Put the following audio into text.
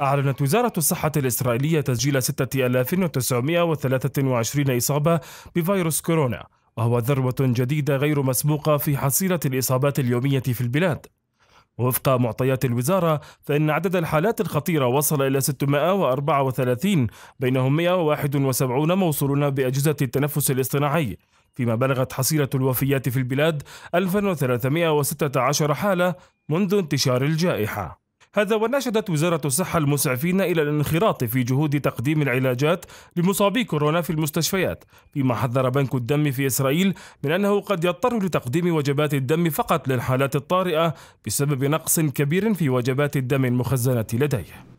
أعلنت وزارة الصحة الإسرائيلية تسجيل 6923 إصابة بفيروس كورونا وهو ذروة جديدة غير مسبوقة في حصيلة الإصابات اليومية في البلاد وفق معطيات الوزارة فإن عدد الحالات الخطيرة وصل إلى 634 بينهم 171 موصولون بأجهزة التنفس الاصطناعي فيما بلغت حصيلة الوفيات في البلاد 1316 حالة منذ انتشار الجائحة هذا وناشدت وزارة الصحة المسعفين إلى الانخراط في جهود تقديم العلاجات لمصابي كورونا في المستشفيات فيما حذر بنك الدم في إسرائيل من أنه قد يضطر لتقديم وجبات الدم فقط للحالات الطارئة بسبب نقص كبير في وجبات الدم المخزنة لديه